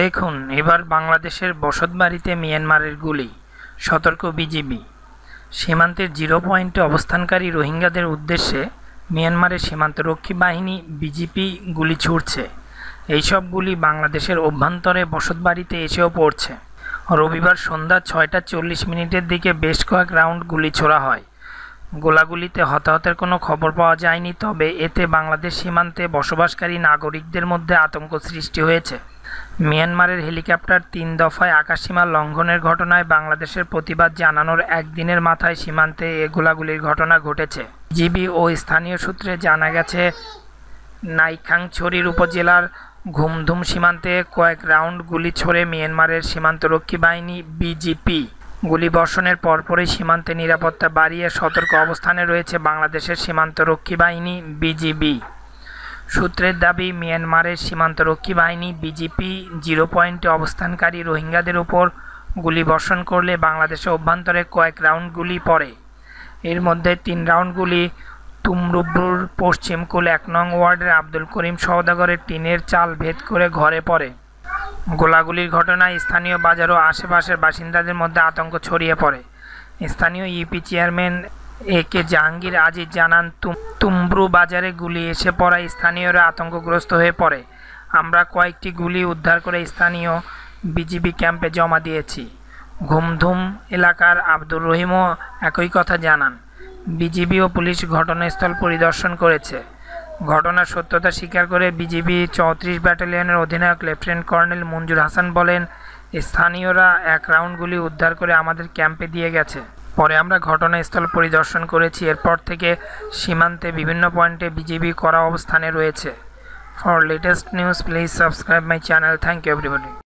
দেখুন এবার বাংলাদেশের বসতবাড়িতে মিয়ানমারের গুলি সতর্ক বিজিবি সীমান্তের জিরো পয়েন্টে অবস্থানকারী রোহিঙ্গাদের উদ্দেশ্যে মিয়ানমারের সীমান্তরক্ষী বাহিনী বিজিপি গুলি ছুড়ছে এইসব গুলি বাংলাদেশের অভ্যন্তরে বসতবাড়িতে এসেও পড়ছে রবিবার সন্ধ্যা ছয়টা চল্লিশ মিনিটের দিকে বেশ কয়েক রাউন্ড গুলি ছোড়া হয় গোলাগুলিতে হতাহতের কোনো খবর পাওয়া যায়নি তবে এতে বাংলাদেশ সীমান্তে বসবাসকারী নাগরিকদের মধ্যে আতঙ্ক সৃষ্টি হয়েছে মিয়ানমারের হেলিকপ্টার তিন দফায় আকাশসীমা লঙ্ঘনের ঘটনায় বাংলাদেশের প্রতিবাদ জানানোর একদিনের মাথায় সীমান্তে এ গোলাগুলির ঘটনা ঘটেছে জিবি ও স্থানীয় সূত্রে জানা গেছে নাইখাংছড়ির উপজেলার ঘুমধুম সীমান্তে কয়েক রাউন্ড গুলি ছড়ে মিয়ানমারের সীমান্তরক্ষী বাহিনী বিজিপি গুলিবর্ষণের পরপরই সীমান্তে নিরাপত্তা বাড়িয়ে সতর্ক অবস্থানে রয়েছে বাংলাদেশের সীমান্তরক্ষী বাহিনী বিজিবি সূত্রের দাবি মিয়ানমারের সীমান্তরক্ষী বাহিনী বিজিপি জিরো পয়েন্টে অবস্থানকারী রোহিঙ্গাদের উপর গুলিবর্ষণ করলে বাংলাদেশে অভ্যন্তরে কয়েক রাউন্ড গুলি পড়ে এর মধ্যে তিন রাউন্ড গুলি তুমরুব্রুর পশ্চিমকুল এক নং ওয়ার্ডের আব্দুল করিম সওদাগরের টিনের চাল ভেদ করে ঘরে পড়ে গোলাগুলির ঘটনায় স্থানীয় বাজার ও আশেপাশের বাসিন্দাদের মধ্যে আতঙ্ক ছড়িয়ে পড়ে স্থানীয় UP chairman A K Jahangir Aziz জানান তুম্ব্রু বাজারে গুলি এসে পড়ায় স্থানীয়রা আতঙ্কগ্রস্ত হয়ে পড়ে আমরা কয়েকটি গুলি উদ্ধার করে স্থানীয় বিজিবি ক্যাম্পে জমা দিয়েছি ঘুমধুম এলাকার আব্দুর রহিমও একই কথা জানান বিজিবি ও পুলিশ ঘটনাস্থল পরিদর্শন করেছে ঘটনার সত্যতা স্বীকার করে বিজিবি চৌত্রিশ ব্যাটালিয়নের অধিনায়ক লেফটেন্যান্ট কর্নেল মঞ্জুর হাসান বলেন স্থানীয়রা এক রাউন্ডগুলি উদ্ধার করে আমাদের ক্যাম্পে দিয়ে গেছে পরে আমরা ঘটনাস্থল পরিদর্শন করেছি এরপর থেকে সীমান্তে বিভিন্ন পয়েন্টে বিজিবি করা অবস্থানে রয়েছে for latest news please subscribe my channel thank you everybody